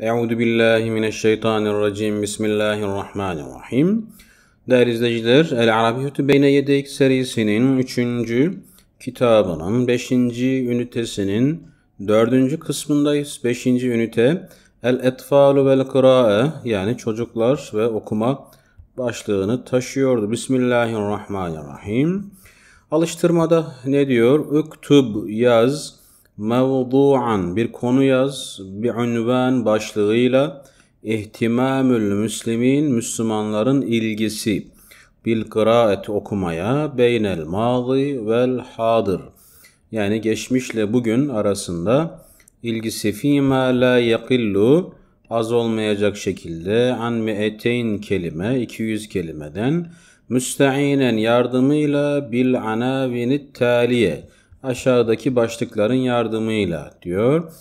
Euzu billahi mineşşeytanirracim. Bismillahirrahmanirrahim. Değerli izleyiciler, El Arabiyatü Beyne Yedek serisinin 3. kitabının 5. ünitesinin 4. kısmındayız. 5. ünite El Etfalu vel Kırae yani çocuklar ve okuma başlığını taşıyordu. Bismillahirrahmanirrahim. Alıştırmada ne diyor? Üktub yaz mevdu'an bir konu yaz bir unvan başlığıyla ihtimamül müslimin Müslümanların ilgisi bil kıraet okumaya beynel mazi vel hadır yani geçmişle bugün arasında ilgisi fîmâ la yakillu az olmayacak şekilde an mi'eteyn kelime 200 kelimeden müsteinen yardımıyla bil anavini taliye aşağıdaki başlıkların yardımıyla diyor.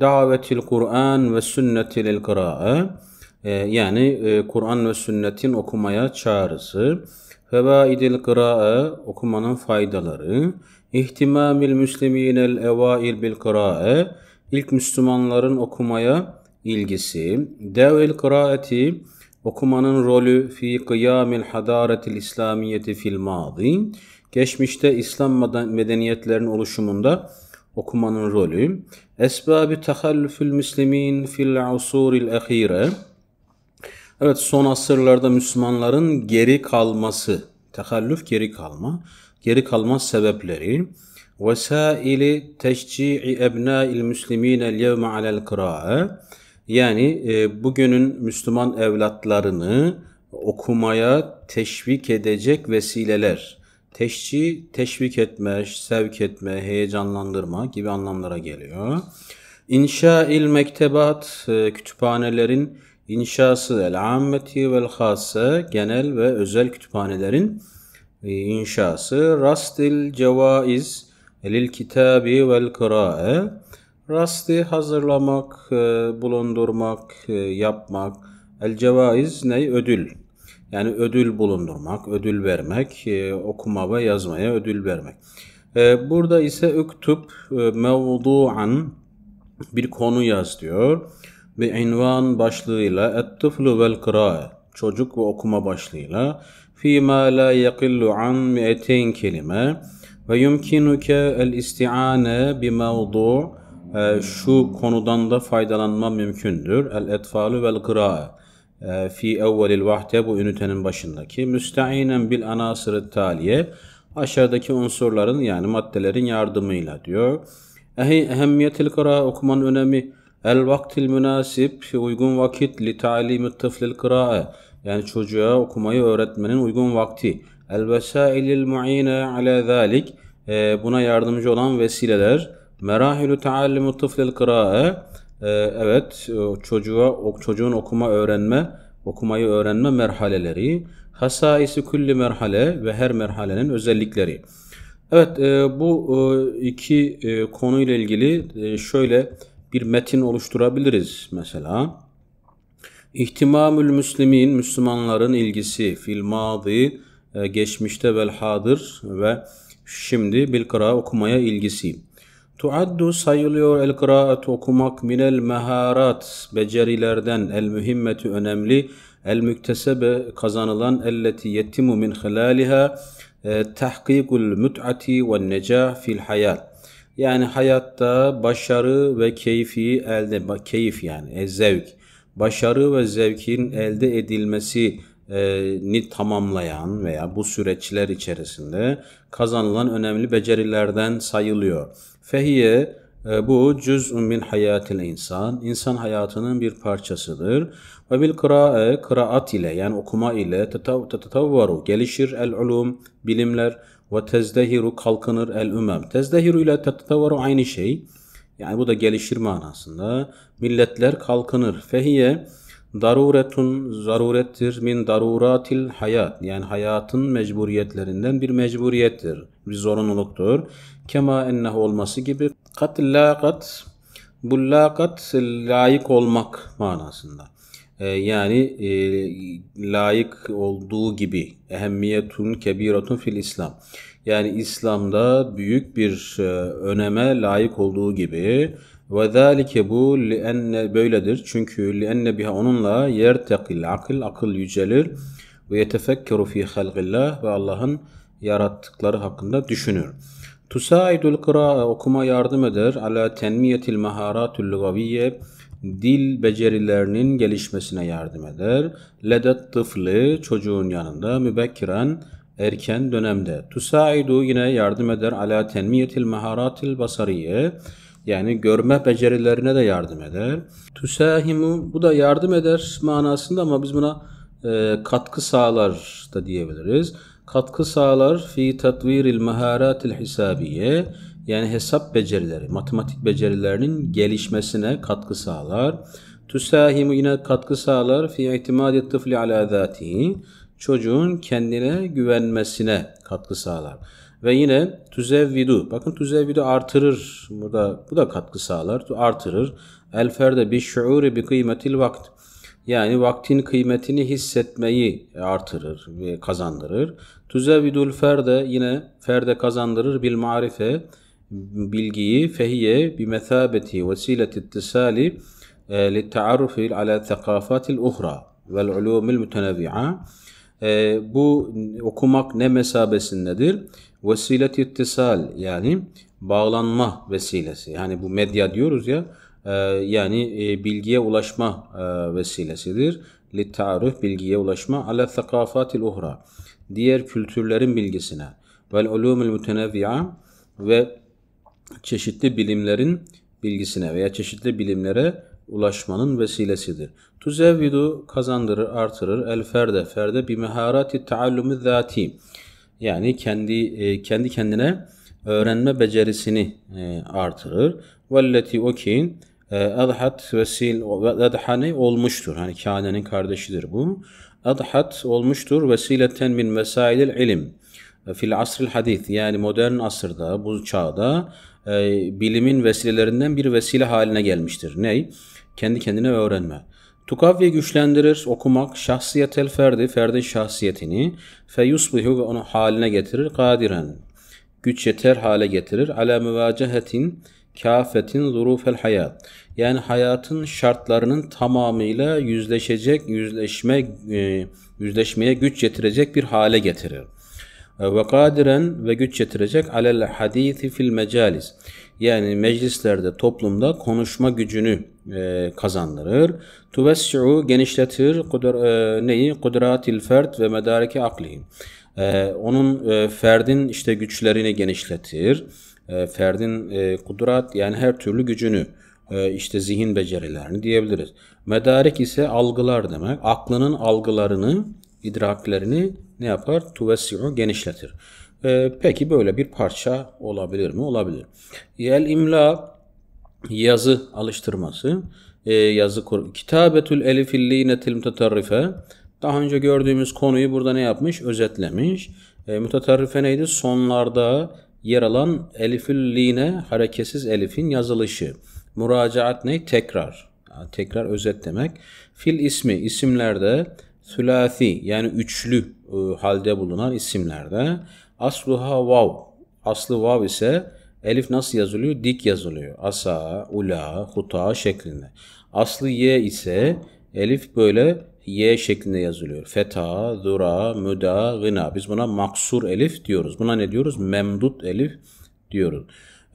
Davetil Kur'an ve sünnetil kıra'a e, yani e, Kur'an ve sünnetin okumaya çağrısı. Fevaidil kıra'a okumanın faydaları. İhtimamil müsliminel evail bil kıra'a ilk Müslümanların okumaya ilgisi. Devil kıraati okumanın rolü fi kıyamil hadaretil İslamiyeti fil madi Geçmişte İslam medeniyetlerinin oluşumunda okumanın rolü. esbabi ı tehallüfül müslimin fil usuril ahire. Evet son asırlarda Müslümanların geri kalması, tehallüf geri kalma, geri kalma sebepleri. Vesaili teşci'i ebnâil müslimîne yevme alel kırâe. Yani e, bugünün Müslüman evlatlarını okumaya teşvik edecek vesileler Teşci teşvik etme, sevk etme, heyecanlandırma gibi anlamlara geliyor. İnşa il mektebat e, kütüphanelerin inşası el ammeti vel hase genel ve özel kütüphanelerin e, inşası rastil cevaiz elil kitabi vel kırae rasti hazırlamak e, bulundurmak yapmak el cevaiz ney ödül yani ödül bulundurmak, ödül vermek, e, okuma ve yazmaya ödül vermek. E, burada ise üktüp e, mevdu'an bir konu yaz diyor. Bir invan başlığıyla et vel kırae çocuk ve okuma başlığıyla "Fi ma la yakillu an mi'eteyn kelime ve yumkinuke el isti'ane bi mevdu' e, şu konudan da faydalanma mümkündür. El etfalu vel kırae ee, fi evvelil vahde bu ünitenin başındaki müsteinen bil anasırı taliye aşağıdaki unsurların yani maddelerin yardımıyla diyor. Ehemmiyetil kıra okuman önemi el vaktil münasip uygun vakit li talimi tıflil kırae yani çocuğa okumayı öğretmenin uygun vakti. El vesailil muine ala zalik e, buna yardımcı olan vesileler merahilü taallimu tıflil kırae ee, evet çocuğa çocuğun okuma öğrenme okumayı öğrenme merhaleleri hasaisi külli merhale ve her merhalenin özellikleri. Evet e, bu e, iki e, konuyla ilgili e, şöyle bir metin oluşturabiliriz mesela. İhtimamül Müslimin, Müslümanların ilgisi fil madı, geçmişte vel hadır ve şimdi bil kıra okumaya ilgisi. Tuaddu sayılıyor el kıraat okumak minel meharat becerilerden el mühimmetü önemli el müktesebe kazanılan elleti yettimu min hilaliha e, tahkikul müt'ati ve necah fil hayat. Yani hayatta başarı ve keyfi elde keyif yani e, zevk. Başarı ve zevkin elde edilmesi e, ni tamamlayan veya bu süreçler içerisinde kazanılan önemli becerilerden sayılıyor. Fehiye e, bu cüzun min hayatil insan. insan hayatının bir parçasıdır. Ve bil kırae kıraat ile yani okuma ile tetatavvaru gelişir el ulum bilimler ve tezdehiru kalkınır el ümem. Tezdehiru ile tetatavvaru aynı şey. Yani bu da gelişir manasında. Milletler kalkınır. Fehiye daruretun zarurettir min daruratil hayat yani hayatın mecburiyetlerinden bir mecburiyettir, bir zorunluluktur. Kema ennehu olması gibi kat bu laqat layık olmak manasında. E, yani e, layık olduğu gibi ehemmiyetun kebiratun fil İslam. Yani İslam'da büyük bir e, öneme layık olduğu gibi ve zalike bu lienne böyledir. Çünkü lienne biha onunla yer yertekil akıl, akıl yücelir. Ve yetefekkeru fi halgillah ve Allah'ın yarattıkları hakkında düşünür. Tusaidul kıra okuma yardım eder. Ala tenmiyetil maharatul lugaviyye dil becerilerinin gelişmesine yardım eder. Ledet tıflı çocuğun yanında mübekkiren erken dönemde. Tusaidu yine yardım eder ala tenmiyetil maharatil basariye yani görme becerilerine de yardım eder. Tusahimu bu da yardım eder manasında ama biz buna e, katkı sağlar da diyebiliriz. Katkı sağlar fi tadviril maharatil hisabiye yani hesap becerileri, matematik becerilerinin gelişmesine katkı sağlar. Tusahimu yine katkı sağlar fi itimadi tıfli ala zatihi çocuğun kendine güvenmesine katkı sağlar. Ve yine tüzevvidu. Bakın tüzevvidu artırır. Burada bu da katkı sağlar. Artırır. El ferde bi şuuri bir kıymetil vakt. Yani vaktin kıymetini hissetmeyi artırır ve kazandırır. Tüzevvidul ferde yine ferde kazandırır bil marife bilgiyi fehiye bi mesabeti vesileti ittisali e, li taarrufi ala thakafatil uhra vel ulumil mütenevvi'a e, bu okumak ne mesabesindedir? vesileti ittisal yani bağlanma vesilesi. Yani bu medya diyoruz ya e, yani e, bilgiye ulaşma e, vesilesidir. Littarif bilgiye ulaşma ala thakafatil uhra. Diğer kültürlerin bilgisine. Vel ulumul mütenevvi'a ve çeşitli bilimlerin bilgisine veya çeşitli bilimlere ulaşmanın vesilesidir. Tuzevvidu kazandırır, artırır el ferde, ferde bimeharati taallumi zati. Yani kendi e, kendi kendine öğrenme becerisini e, artırır. Velleti o ki e, Adhat vesil adhani olmuştur. Hani Kane'nin kardeşidir bu. Adhat olmuştur vesileten min vesailil ilim. Fil asril hadith yani modern asırda bu çağda bilimin vesilelerinden bir vesile haline gelmiştir. Ney? Kendi kendine öğrenme. Tukavvi güçlendirir, okumak, şahsiyetel ferdi, ferdi şahsiyetini, feyusbihu ve onu haline getirir, kadiren. Güç yeter hale getirir, ala müvacehetin, kafetin zurufel hayat. Yani hayatın şartlarının tamamıyla yüzleşecek, yüzleşme, e, yüzleşmeye güç getirecek bir hale getirir. Ve kadiren ve güç getirecek alel hadithi fil mecalis yani meclislerde, toplumda konuşma gücünü e, kazandırır. Tuvessi'u genişletir kudur, e, neyi? Kudratil fert ve medareki akli. E, onun e, ferdin işte güçlerini genişletir. E, ferdin e, kudrat yani her türlü gücünü e, işte zihin becerilerini diyebiliriz. Medarek ise algılar demek. Aklının algılarını, idraklerini ne yapar? Tuvessi'u genişletir. Ee, peki böyle bir parça olabilir mi? Olabilir. El imla yazı alıştırması. E, yazı kitabetül elifil linetil mütetarrife. Daha önce gördüğümüz konuyu burada ne yapmış? Özetlemiş. E, mütetarrife neydi? Sonlarda yer alan elifül line hareketsiz elifin yazılışı. Muracaat ne? Tekrar. Yani tekrar özetlemek. Fil ismi isimlerde sülasi yani üçlü e, halde bulunan isimlerde Asluha vav. Aslı vav ise elif nasıl yazılıyor? Dik yazılıyor. Asa, ula, huta şeklinde. Aslı ye ise elif böyle Y şeklinde yazılıyor. Feta, dura, müda, gına. Biz buna maksur elif diyoruz. Buna ne diyoruz? Memdut elif diyoruz.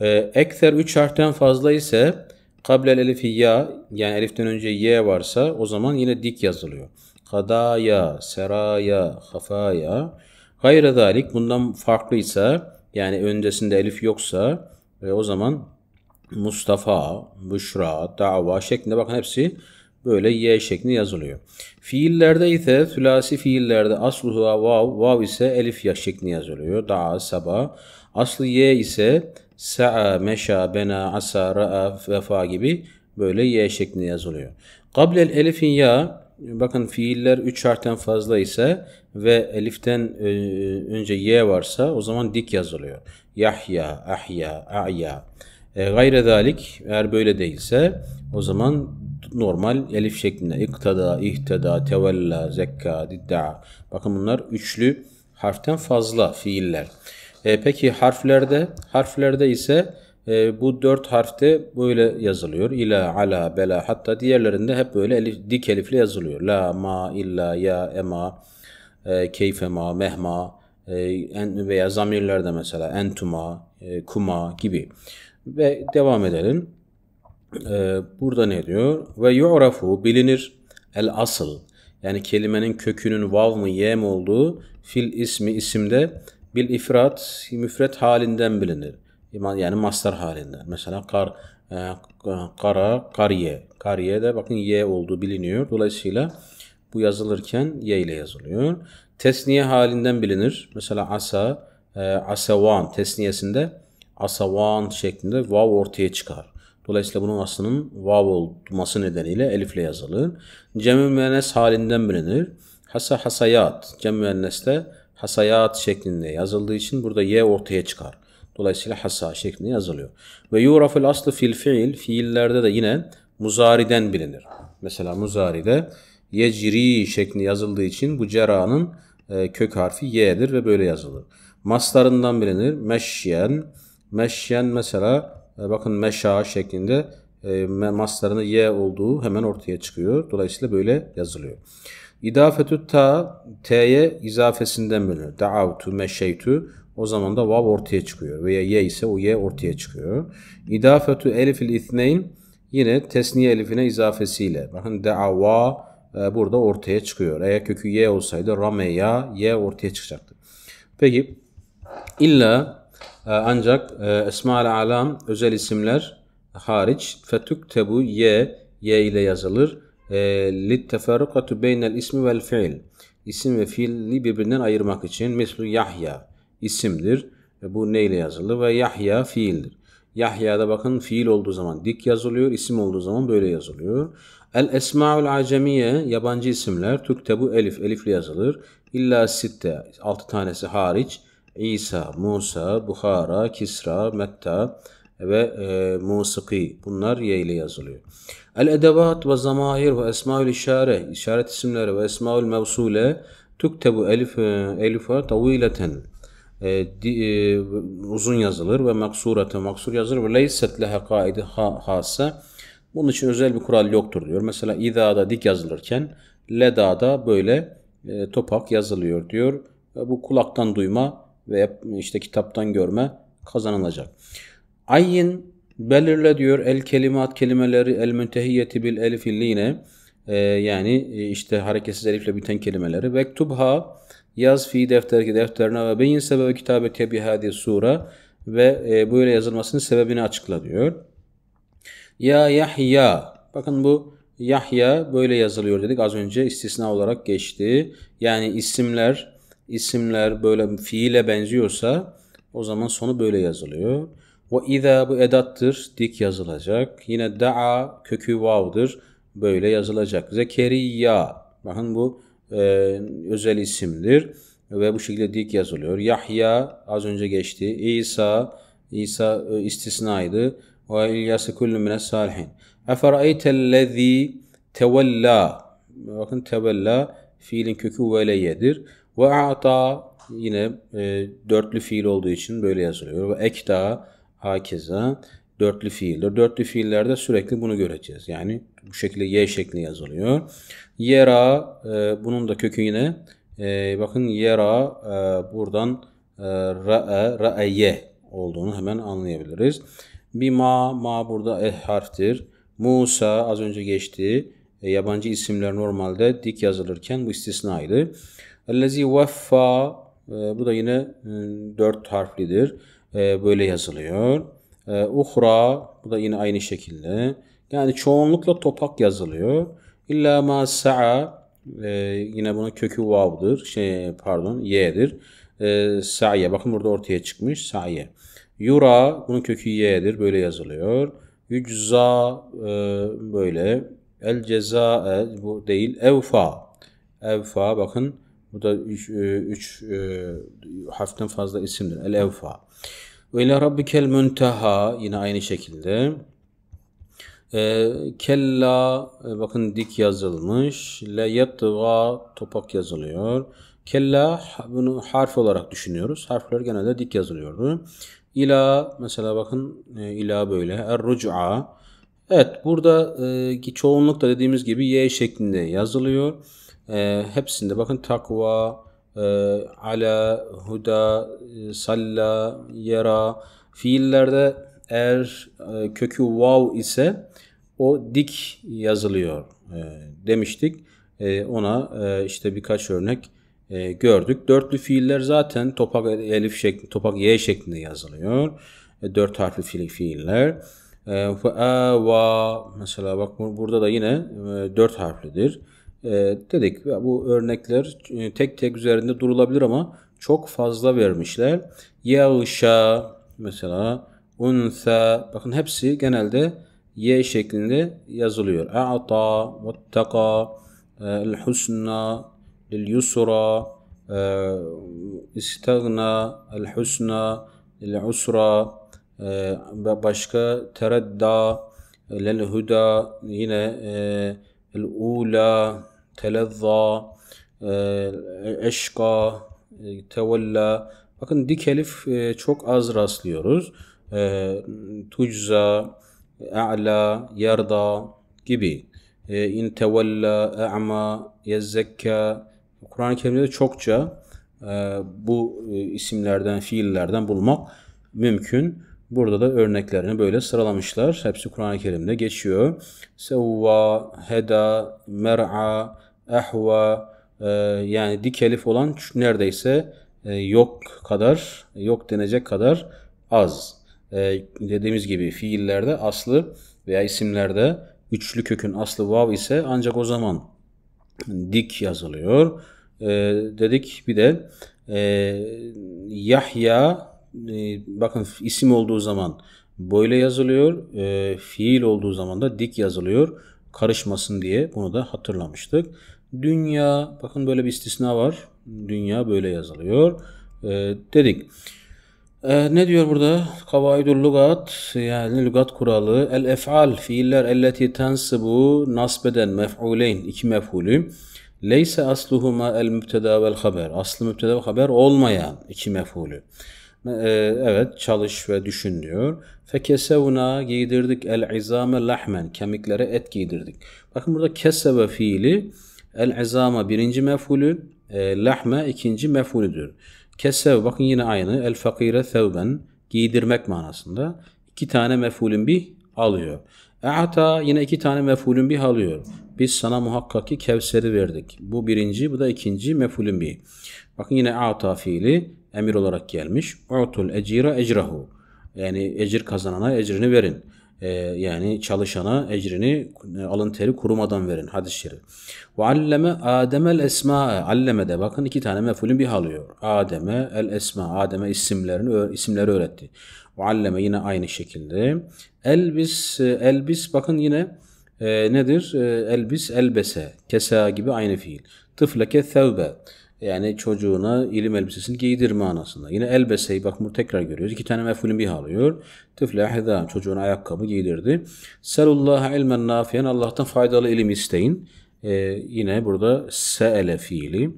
Ee, ekser 3 harften fazla ise kablel elifi ya yani eliften önce y varsa o zaman yine dik yazılıyor. Kadaya, seraya, hafaya. Gayra dalik bundan farklıysa yani öncesinde elif yoksa e, o zaman Mustafa, Büşra, Dava şeklinde bakın hepsi böyle Y şeklinde yazılıyor. Fiillerde ise sülasi fiillerde asluhu vav, vav ise elif ya şeklinde yazılıyor. Da'a, saba. Aslı Y ise sa'a, meşa, bena, asa, ra'a, vefa gibi böyle Y şeklinde yazılıyor. Kablel elifin ya bakın fiiller 3 harften fazla ise ve eliften e, e, önce y varsa o zaman dik yazılıyor. Yahya, ahya, a'ya. E, gayre dalik eğer böyle değilse o zaman normal elif şeklinde iktada, ihtada, tevella, zekka, didda. Bakın bunlar üçlü harften fazla fiiller. E, peki harflerde harflerde ise e, bu dört harfte böyle yazılıyor. İla, ala, bela hatta diğerlerinde hep böyle elif, dik elifle yazılıyor. La, ma, illa, ya, ema, e, keyfema, mehma e, en, veya zamirlerde mesela entuma, e, kuma gibi. Ve devam edelim. E, burada ne diyor? Ve yu'rafu bilinir el asıl. Yani kelimenin kökünün vav mı ye mi olduğu fil ismi isimde bil ifrat müfret halinden bilinir yani master halinde. Mesela kar e, kara, kariye. Kariye de bakın y olduğu biliniyor. Dolayısıyla bu yazılırken y ile yazılıyor. Tesniye halinden bilinir. Mesela asa, e, asavan tesniyesinde asavan şeklinde vav ortaya çıkar. Dolayısıyla bunun aslının vav olması nedeniyle elifle yazılır. Cem-i halinden bilinir. Hasa hasayat, cem müenneste hasayat şeklinde yazıldığı için burada y ortaya çıkar. Dolayısıyla hassa şeklinde yazılıyor. Ve yuraful aslı fil fiil fiillerde de yine muzariden bilinir. Mesela muzaride yecri şeklinde yazıldığı için bu ceranın e, kök harfi y'dir ve böyle yazılır. Maslarından bilinir. Meşyen. Meşyen mesela e, bakın meşa şeklinde e, maslarının y olduğu hemen ortaya çıkıyor. Dolayısıyla böyle yazılıyor. İdafetü ta t'ye izafesinden bilinir. Da'avtu, meşeytu. O zaman da vav ortaya çıkıyor. Veya ye ise o ye ortaya çıkıyor. İdafetu elifil ithneyn yine tesniye elifine izafesiyle. Bakın deava e, burada ortaya çıkıyor. Eğer kökü ye olsaydı rameya ye ortaya çıkacaktı. Peki illa e, ancak e, esma alam özel isimler hariç fetüktebu ye ye ile yazılır. E, Litteferrukatu beynel ismi vel fiil. İsim ve fiili birbirinden ayırmak için. Mislu Yahya isimdir. E bu neyle yazılı ve Yahya fiildir. Yahya'da bakın fiil olduğu zaman dik yazılıyor, isim olduğu zaman böyle yazılıyor. El esmaul acemiye yabancı isimler Türk'te bu elif, elifle yazılır. İlla sitte, altı tanesi hariç. İsa, Musa, Buhara, Kisra, Metta ve e, Musiki. Bunlar ye ile yazılıyor. El edevat ve zamahir ve esmaül işare, işaret isimleri ve esmaül mevsule Türk'te bu elif, e, elife tavileten e, di, e, uzun yazılır ve maksurate maksur yazılır ve leyset lehe kaide hasa. Bunun için özel bir kural yoktur diyor. Mesela idada dik yazılırken ledada böyle e, topak yazılıyor diyor. Ve bu kulaktan duyma ve işte kitaptan görme kazanılacak. Ayin belirle diyor el kelimat kelimeleri el müntehiyeti bil elif illine e, yani e, işte hareketsiz elifle biten kelimeleri vektubha Yaz fi defterki defterine ve beyin sebebe kitabete bihadi sure ve e, böyle yazılmasının sebebini açıkla diyor. Ya Yahya. Bakın bu Yahya böyle yazılıyor dedik. Az önce istisna olarak geçti. Yani isimler isimler böyle fiile benziyorsa o zaman sonu böyle yazılıyor. Ve ida bu edattır. Dik yazılacak. Yine da'a kökü vav'dır. Böyle yazılacak. Zekeriya. Bakın bu e, özel isimdir ve bu şekilde dik yazılıyor. Yahya az önce geçti. İsa İsa e, istisnaydı. Ve İlyas'ı kullu mine salihin. Eferaytellezî tevella bakın tevella fiilin kökü veleyedir. Ve a'ta yine e, dörtlü fiil olduğu için böyle yazılıyor. Ve ekta hakeza dörtlü fiildir. Dörtlü fiillerde sürekli bunu göreceğiz. Yani bu şekilde Y şekli yazılıyor. Yera e, bunun da kökü yine e, bakın yera e, buradan e, ra'e ra'eye olduğunu hemen anlayabiliriz. Bima ma burada e harftir. Musa az önce geçti. E, yabancı isimler normalde dik yazılırken bu istisnaydı. Ellezi veffa e, bu da yine e, dört harflidir. E, böyle yazılıyor. E, uhra bu da yine aynı şekilde. Yani çoğunlukla topak yazılıyor. İlla ma sa'a e, yine bunun kökü vav'dır. Şey pardon y'dir. E, sa'ye bakın burada ortaya çıkmış sa'ye. Yura bunun kökü y'dir. Böyle yazılıyor. Yücza e, böyle. El cezae bu değil. Evfa. Evfa bakın bu da 3 3 e, e, harften fazla isimdir. El evfa. Ve ila rabbikel münteha yine aynı şekilde. Ee, e, kella bakın dik yazılmış. Le yebtıga topak yazılıyor. Kella bunu harf olarak düşünüyoruz. Harfler genelde dik yazılıyordu. İla mesela bakın e, ila böyle. Er ruc'a. Evet burada e, çoğunlukla dediğimiz gibi y şeklinde yazılıyor. E, hepsinde bakın takva, e, ala, huda, e, salla, yera fiillerde eğer e, kökü vav ise o dik yazılıyor e, demiştik. E, ona işte birkaç örnek gördük. Dörtlü fiiller zaten topak elif şekli, topak y şeklinde yazılıyor. dört harfli fiiller. E, va mesela bak burada da yine dört harflidir. dedik bu örnekler tek tek üzerinde durulabilir ama çok fazla vermişler. Yağışa mesela unsa. Bakın hepsi genelde y şeklinde yazılıyor. A'ta, muttaka, el husna, el yusra, e, istagna, el husna, el usra, e, başka teredda, lil huda, yine e, el ula, telezza, eşka, tevella. Bakın dik elif çok az rastlıyoruz. E, tujza, a'la, yarda gibi. E, in tevella, a'ma, yezzekka. Kur'an-ı Kerim'de çokça e, bu isimlerden, fiillerden bulmak mümkün. Burada da örneklerini böyle sıralamışlar. Hepsi Kur'an-ı Kerim'de geçiyor. Sevva, heda, mer'a, ehva yani dik elif olan neredeyse yok kadar, yok denecek kadar az. Ee, dediğimiz gibi fiillerde aslı veya isimlerde üçlü kökün aslı vav ise ancak o zaman dik yazılıyor. E, dedik bir de e, Yahya e, bakın isim olduğu zaman böyle yazılıyor. E, fiil olduğu zaman da dik yazılıyor. Karışmasın diye bunu da hatırlamıştık. Dünya bakın böyle bir istisna var. Dünya böyle yazılıyor. E, dedik. Ee, ne diyor burada? Kavaidul lugat yani lugat kuralı. El ef'al fiiller elleti tensibu nasbeden mef'uleyn iki mef'ulü. Leyse asluhuma el mübteda vel haber. Aslı mübteda ve haber olmayan iki mef'ulü. Ee, evet çalış ve düşün diyor. Fekesevna giydirdik el izame lahmen. Kemiklere et giydirdik. Bakın burada keseve fiili el izama birinci mef'ulü. E, lahme ikinci mef'ulüdür. Kesev bakın yine aynı. El fakire sevben giydirmek manasında. iki tane mefulün bih alıyor. E'ata yine iki tane mefulün bih alıyor. Biz sana muhakkak ki Kevser'i verdik. Bu birinci, bu da ikinci mefulün bih. Bakın yine a'ta fiili emir olarak gelmiş. U'tul ecira ecrahu. Yani ecir kazanana ecrini verin e, yani çalışana ecrini e, alın teri kurumadan verin hadis-i şerif. Ve alleme Adem'el esma'e alleme de bakın iki tane mefulün bir halıyor. Adem'e el esma Adem'e isimlerini isimleri öğretti. Ve alleme yine aynı şekilde. Elbis e, elbis bakın yine e, nedir? E, elbis elbese kesa gibi aynı fiil. Tıfleke thevbe yani çocuğuna ilim elbisesini giydirme anasında. Yine elbeseyi bak bunu tekrar görüyoruz. İki tane mefulün bir alıyor. Tifle hida çocuğuna ayakkabı giydirdi. Selullaha ilmen nafiyen Allah'tan faydalı ilim isteyin. Ee, yine burada se'ele fiili.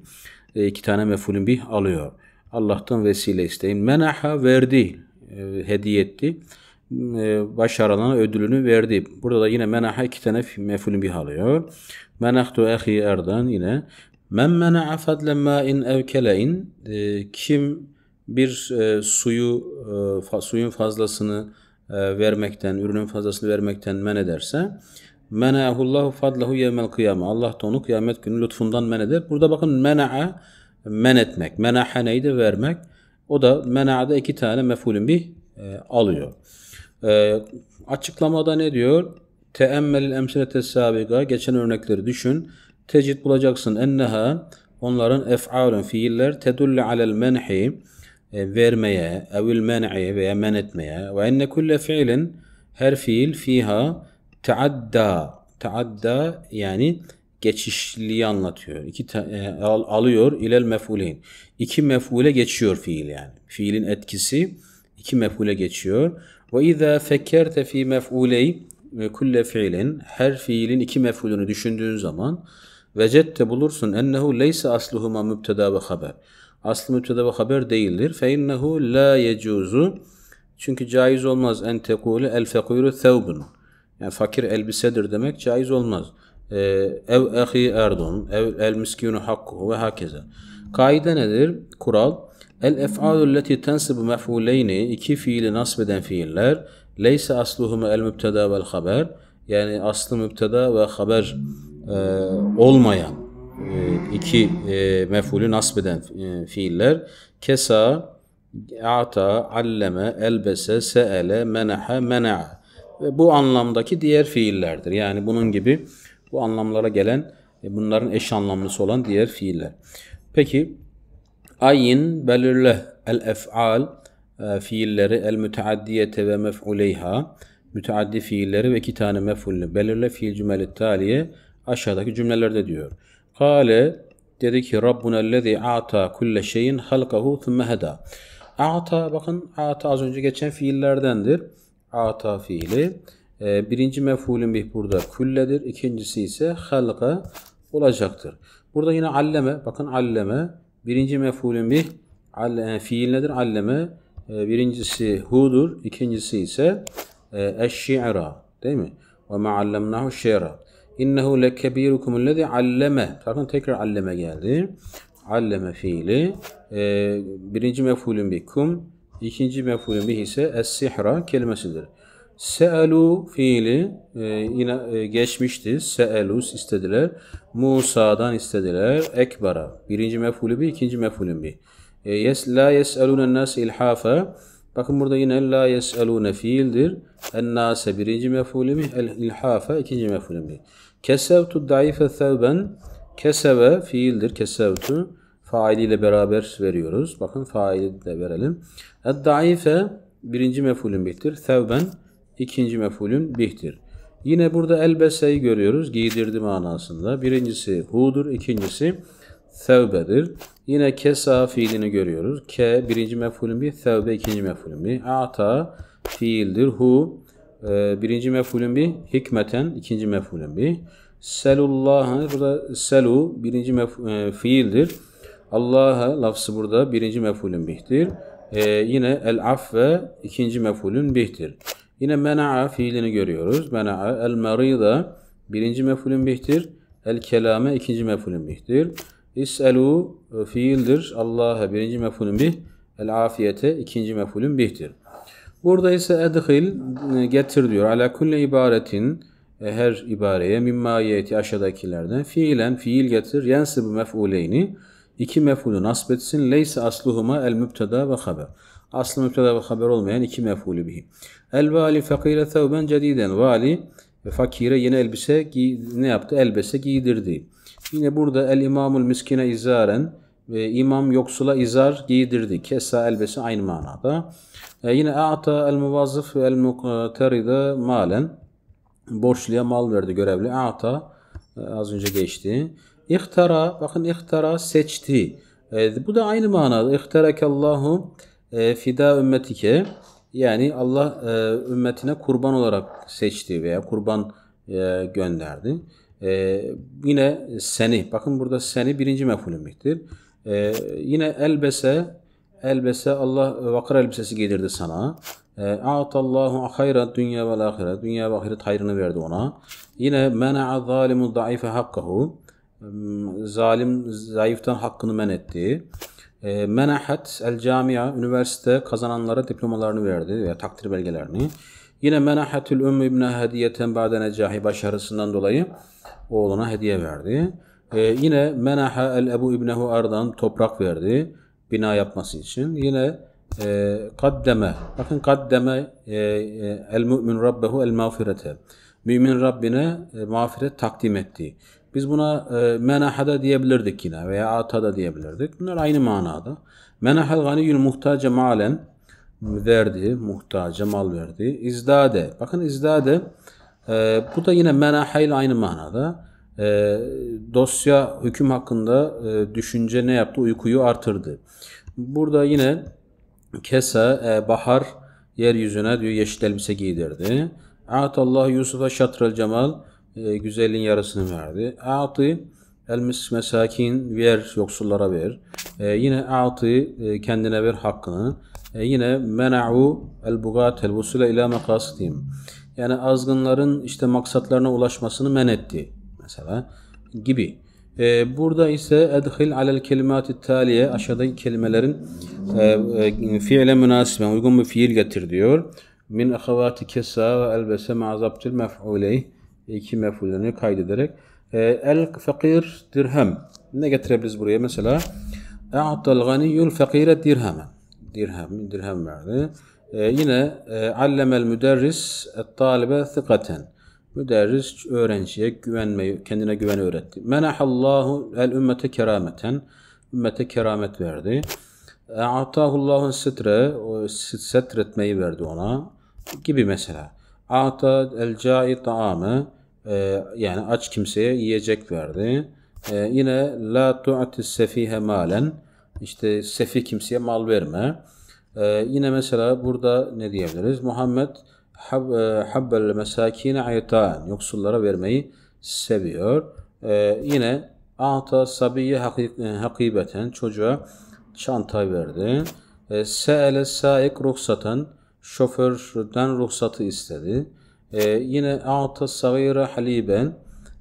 Ee, iki tane mefulün bir alıyor. Allah'tan vesile isteyin. Menaha verdi. E, hediye etti. E, ee, başarılana ödülünü verdi. Burada da yine menaha iki tane mefulün bir alıyor. Menahtu ehi erden yine Men mena fadle ma'in ev kele'in ee, kim bir e, suyu e, fa, suyun fazlasını e, vermekten, ürünün fazlasını vermekten men ederse mena'ahullahu fadlahu yevmel kıyama. Allah da onu kıyamet günü lütfundan men eder. Burada bakın mena'a men etmek. Menaha neydi? Vermek. O da mena'da iki tane mefulün bir e, alıyor. E, açıklamada ne diyor? Teemmel emsilete sabiga. Geçen örnekleri düşün tecid bulacaksın enneha onların ef'alun fiiller tedullu alel menhi e, vermeye evil men'i veya men etmeye ve enne kulle fiilin her fiil fiha taadda taadda yani geçişliği anlatıyor. İki e, al, alıyor ilel mef'uleyn. İki mef'ule geçiyor fiil yani. Fiilin etkisi iki mef'ule geçiyor. Ve izâ fekkerte fî mef'uley ve kulle fiilin her fiilin iki mef'ulünü düşündüğün zaman vecette bulursun ennehu leyse asluhuma mübteda ve haber. Aslı mübteda ve haber değildir. Fe innehu la yecuzu. Çünkü caiz olmaz en tekule el fekiru thevbun. Yani fakir elbisedir demek caiz olmaz. Ee, ev ahi erdun, ev el miskinu hakku ve hakeza. Kaide nedir? Kural. El ef'alü leti tensibu mef'uleyni iki fiili nasbeden fiiller leyse asluhuma el mübteda vel haber yani aslı mübteda ve haber e, olmayan e, iki e, mef'ulü nasbeden e, fiiller kesa, ata, alleme, elbese, seele, menehe, mena'a ve bu anlamdaki diğer fiillerdir. Yani bunun gibi bu anlamlara gelen e, bunların eş anlamlısı olan diğer fiiller. Peki ayin belirle el ef'al e, fiilleri el müteaddiyete ve mef'uleyha müteaddi fiilleri ve iki tane mef'ulü belirle fiil cümeli taliye aşağıdaki cümlelerde diyor. Kale dedi ki Rabbunellezî a'ta kulle şeyin halkahu thumme Hada. A'ta bakın a'ta az önce geçen fiillerdendir. A'ta fiili. E, birinci mef'ulün bih burada kulledir. İkincisi ise halka olacaktır. Burada yine alleme bakın alleme birinci mef'ulün bih alle, e, fiil nedir? Alleme e, birincisi hudur. ikincisi ise eşşi'ra değil mi? Ve ma'allemnahu şi'ra. İnnehu lekebirukum lezi alleme. Bakın tekrar alleme geldi. Alleme fiili. E, birinci mefulün bikum. İkinci mefulün bih ise es-sihra kelimesidir. Se'elu fiili e, yine e, geçmişti. Se'elus istediler. Musa'dan istediler. Ekbara. Birinci mefulü bi, ikinci mefulün bi. E, yes, la yes'elûnen nas ilhafa. Bakın burada yine la yes'elune fiildir. Ennase birinci mef'ulemi, el ilhafe ikinci mef'ulemi. Kesevtu daife thevben. Keseve fiildir. Kesevtu failiyle beraber veriyoruz. Bakın faili de verelim. Ed daife birinci mef'ulün bihtir. Thevben ikinci mef'ulün bihtir. Yine burada elbeseyi görüyoruz. Giydirdi manasında. Birincisi hu'dur, ikincisi Thevbedir. Yine kesa fiilini görüyoruz. Ke birinci mef'ulün bir, thevbe ikinci mef'ulün bir. Ata fiildir. Hu e, birinci mef'ulün bir, hikmeten ikinci mef'ulün bir. Selullahı burada selu birinci mef- e, fiildir. Allah'a lafzı burada birinci mef'ulün bihtir. Ee, yine el affe ikinci mef'ulün bihtir. Yine mena'a fiilini görüyoruz. Mena'a el merida birinci mef'ulün bihtir. El kelame ikinci mef'ulün bihtir. İs'elu e, fiildir. Allah'a birinci mefulün bih. El afiyete ikinci mefulün bihtir. Burada ise edhil e, getir diyor. Ala kulle ibaretin e, her ibareye mimma yeti aşağıdakilerden fiilen fiil getir yensibu mef'uleyni iki mef'ulü nasbetsin leyse asluhuma el mübteda ve haber. Aslı mübteda ve haber olmayan iki mef'ulü bihi. El vali fakire thevben cediden vali fakire yeni elbise ne yaptı? Elbise giydirdi. Yine burada el imamul miskine izaren ve imam yoksula izar giydirdi. Kesa elbesi aynı manada. E, yine a'ta el muvazzıf ve el muteride malen borçluya mal verdi görevli. A'ta e, az önce geçti. İhtara bakın ihtara seçti. E, bu da aynı manada. İhtarakallahu e, fida ümmetike yani Allah e, ümmetine kurban olarak seçti veya kurban e, gönderdi. Ee, yine seni. Bakın burada seni birinci meful Ee, yine elbese elbese Allah e, vakar elbisesi giydirdi sana. Ee, a'tallahu hayra dünya ve ahiret. Dünya ve ahiret hayrını verdi ona. Yine mena'a zalimu daife hakkahu. Hmm, zalim zayıftan hakkını men etti. Ee, menahat el camia üniversite kazananlara diplomalarını verdi veya takdir belgelerini. Yine menahetül ümmü ibne hediyeten ba'de necahi başarısından dolayı oğluna hediye verdi. Ee, yine menaha el ebu ibnehu ardan toprak verdi bina yapması için. Yine e, kaddeme, bakın kaddeme e, e, el mümin rabbehu el mağfirete. Mümin Rabbine e, mağfiret takdim etti. Biz buna e, menahada diyebilirdik yine veya atada diyebilirdik. Bunlar aynı manada. Menahel ganiyül muhtace malen verdi, muhtaca mal verdi. İzdade. Bakın izdade e, bu da yine menaha ile aynı manada. E, dosya hüküm hakkında e, düşünce ne yaptı? Uykuyu artırdı. Burada yine kesa e, bahar yeryüzüne diyor yeşil elbise giydirdi. Atallah Yusuf'a şatrel cemal e, güzelliğin yarısını verdi. Atı el mesakin ver yoksullara ver. E, yine atı e, kendine ver hakkını. E yine mena'u el bugatel vusule ila makasitihim. Yani azgınların işte maksatlarına ulaşmasını men etti mesela gibi. E, burada ise edhil alel kelimati taliye aşağıdaki kelimelerin e, e, fiile münasiben uygun bir fiil getir diyor. Min ahavati kesa ve elbese ma'zabtil mef'uleyh iki mef'ullerini kaydederek e, el fakir dirhem ne getirebiliriz buraya mesela e'tal ganiyul fakire dirhemen dirhem, dirhem verdi. Ee, e, yine allemel müderris et talibe thikaten. Müderris öğrenciye güvenmeyi, kendine güven öğretti. Menahallahu el ümmete kerameten. Ümmete keramet verdi. Atahullahu sitre, o setretmeyi verdi ona gibi mesela. Ata el cai taamı e, yani aç kimseye yiyecek verdi. E, yine la tu'ti sefihe malen işte sefi kimseye mal verme. Ee, yine mesela burada ne diyebiliriz? Muhammed hab, e, habbel mesakine ayetan yoksullara vermeyi seviyor. Ee, yine ata sabiye e, hakibeten çocuğa çanta verdi. Ee, Se'ele saik ruhsaten şoförden ruhsatı istedi. Ee, yine ata sagira haliben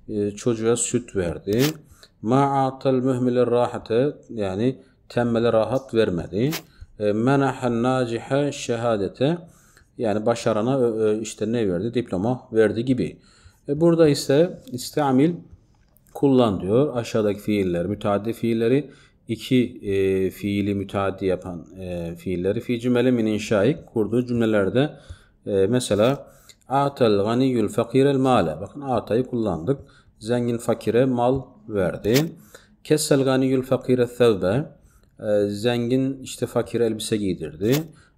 e, çocuğa süt verdi. Ma atal mühmile rahate yani temmele rahat vermedi. E, Menahen nacihe şehadete yani başarana e, e, işte ne verdi? Diploma verdi gibi. Burada ise istamil kullan diyor. Aşağıdaki fiiller, müteaddi fiilleri iki e, fiili müteaddi yapan e, fiilleri fi cümle min inşaik kurduğu cümlelerde e, mesela atel ganiyul fakire male bakın atayı kullandık. Zengin fakire mal verdi. Kessel ganiyul fakire thevbe ee, zengin işte fakir elbise giydirdi.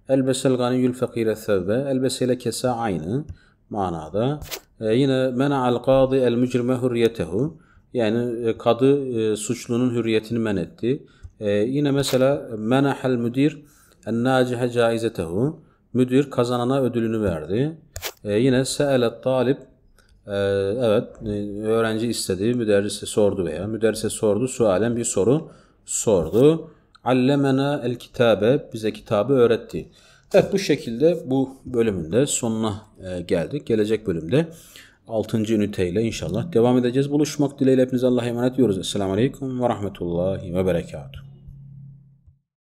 Elbesel ganiyül fakire thevbe. Elbeseyle kesa aynı manada. E, yine al kadı el mücrime hürriyetehu. Yani e, kadı e, suçlunun hürriyetini men etti. E, yine mesela menahel müdir en nacihe caizetehu. Müdür kazanana ödülünü verdi. yine se'elet talip e, evet öğrenci istedi, müderrise sordu veya müderrise sordu, sualen bir soru sordu. Allemena el kitabe bize kitabı öğretti. Evet bu şekilde bu bölümün de sonuna e, geldik. Gelecek bölümde 6. üniteyle inşallah devam edeceğiz. Buluşmak dileğiyle hepinize Allah'a emanet ediyoruz. Esselamu Aleyküm ve Rahmetullahi ve Berekatuhu.